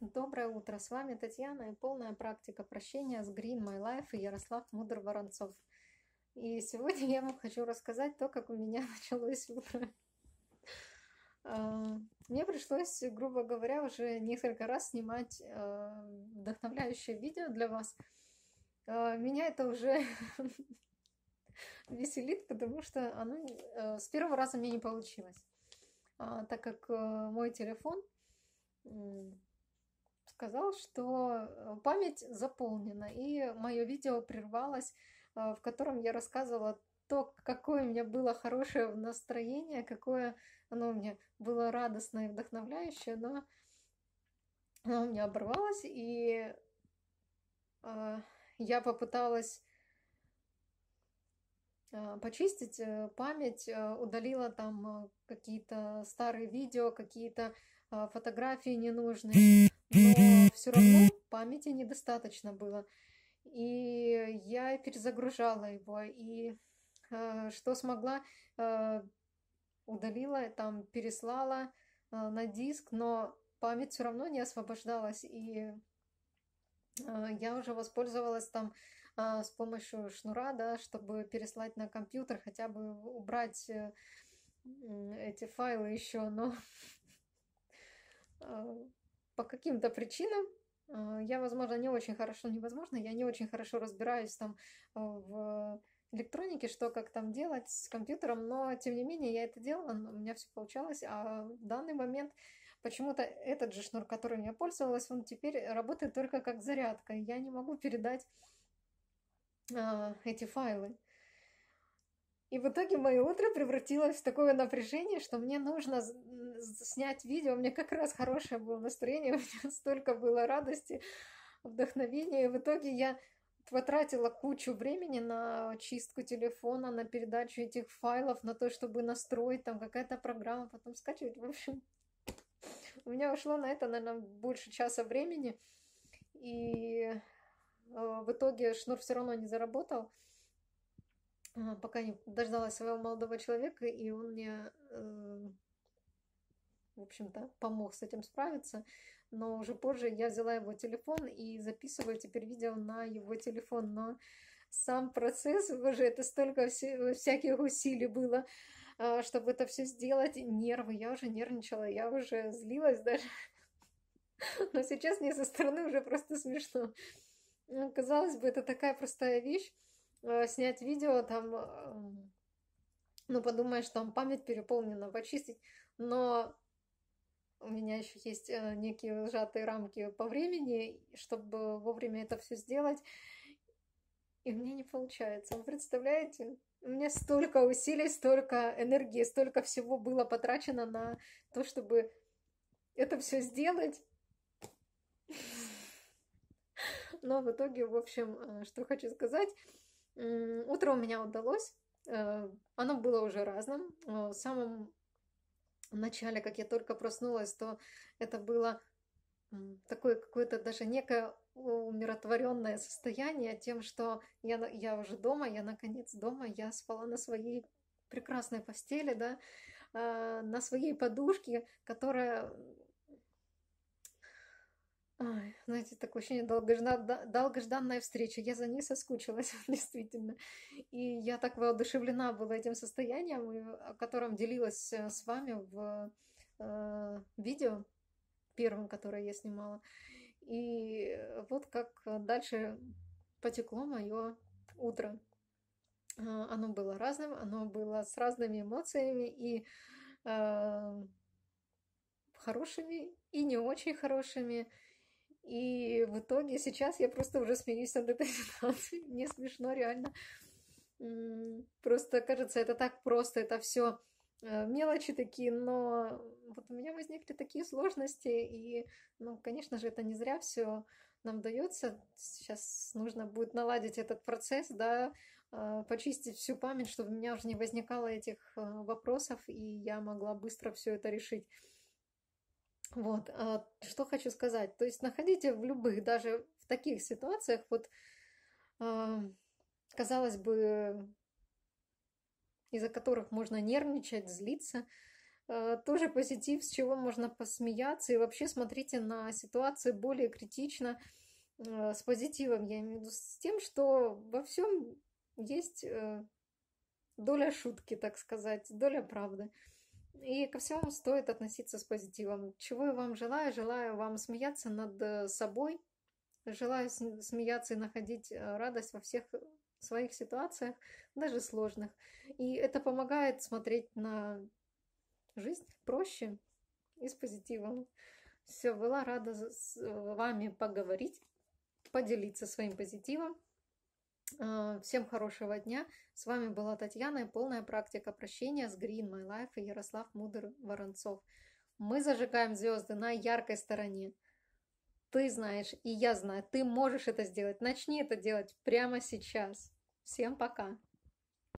Доброе утро, с вами Татьяна и полная практика прощения с Green My Life и Ярослав Мудр Воронцов. И сегодня я вам хочу рассказать то, как у меня началось утро. А, мне пришлось, грубо говоря, уже несколько раз снимать э, вдохновляющее видео для вас. А, меня это уже веселит, потому что оно э, с первого раза мне не получилось, а, так как э, мой телефон сказал, что э, память заполнена, и мое видео прервалось, э, в котором я рассказывала то, какое у меня было хорошее настроение, какое оно у меня было радостное и вдохновляющее, но оно у меня оборвалось, и э, я попыталась почистить память, удалила там какие-то старые видео, какие-то фотографии ненужные. Но все равно памяти недостаточно было. И я перезагружала его, и э, что смогла, э, удалила, там переслала э, на диск, но память все равно не освобождалась, и э, я уже воспользовалась там э, с помощью шнура, да, чтобы переслать на компьютер, хотя бы убрать э, эти файлы еще, но по каким-то причинам а, я, возможно, не очень хорошо, ну, невозможно, я не очень хорошо разбираюсь там а, в электронике, что как там делать с компьютером, но тем не менее я это делала, у меня все получалось, а в данный момент почему-то этот же шнур, которым я пользовалась, он теперь работает только как зарядка, я не могу передать э, эти файлы. И в итоге мое утро превратилось в такое напряжение, что мне нужно снять видео. У меня как раз хорошее было настроение, у меня столько было радости, вдохновения. И в итоге я потратила кучу времени на чистку телефона, на передачу этих файлов, на то, чтобы настроить там какая-то программа, потом скачивать. В общем, у меня ушло на это, наверное, больше часа времени. И э, в итоге шнур все равно не заработал пока не дождалась своего молодого человека, и он мне, э, в общем-то, помог с этим справиться. Но уже позже я взяла его телефон и записываю теперь видео на его телефон. Но сам процесс, боже, это столько всяких усилий было, а, чтобы это все сделать. Нервы, я уже нервничала, я уже злилась даже. Но сейчас мне со стороны уже просто смешно. Ну, казалось бы, это такая простая вещь, Э, снять видео, там, эм, ну, подумаешь, там память переполнена, почистить, но у меня еще есть э, некие сжатые рамки по времени, чтобы вовремя это все сделать, и мне не получается. Вы представляете? У меня столько усилий, столько энергии, столько всего было потрачено на то, чтобы это все сделать. Но в итоге, в общем, э, что хочу сказать, Утро у меня удалось. Э, оно было уже разным. В самом начале, как я только проснулась, то это было такое какое-то даже некое умиротворенное состояние тем, что я, я уже дома, я наконец дома, я спала на своей прекрасной постели, да, э, на своей подушке, которая Ой, знаете, такое ощущение долгожда... долгожданная встреча. Я за ней соскучилась, действительно. И я так воодушевлена была этим состоянием, о котором делилась э, с вами в э, видео первым, которое я снимала. И э, вот как дальше потекло мое утро. А, оно было разным, оно было с разными эмоциями и э, хорошими, и не очень хорошими. И в итоге сейчас я просто уже смеюсь над этой ситуацией. Мне смешно реально. Просто кажется, это так просто, это все э, мелочи такие, но вот у меня возникли такие сложности, и, ну, конечно же, это не зря все нам дается. Сейчас нужно будет наладить этот процесс, да, э, почистить всю память, чтобы у меня уже не возникало этих э, вопросов, и я могла быстро все это решить. Вот, а, что хочу сказать. То есть находите в любых, даже в таких ситуациях, вот, а, казалось бы, из-за которых можно нервничать, злиться, а, тоже позитив, с чего можно посмеяться. И вообще смотрите на ситуации более критично, а, с позитивом, я имею в виду, с тем, что во всем есть э, доля шутки, так сказать, доля правды. И ко всему стоит относиться с позитивом. Чего я вам желаю? Желаю вам смеяться над э, собой. Желаю смеяться и находить э, радость во всех своих ситуациях, даже сложных. И это помогает смотреть на жизнь проще и с позитивом. Все, была рада с вами поговорить, поделиться своим позитивом. Э, всем хорошего дня. С вами была Татьяна и полная практика прощения с Green My Life и Ярослав Мудр Воронцов. Мы зажигаем звезды на яркой стороне. Ты знаешь, и я знаю, ты можешь это сделать. Начни это делать прямо сейчас. Всем пока!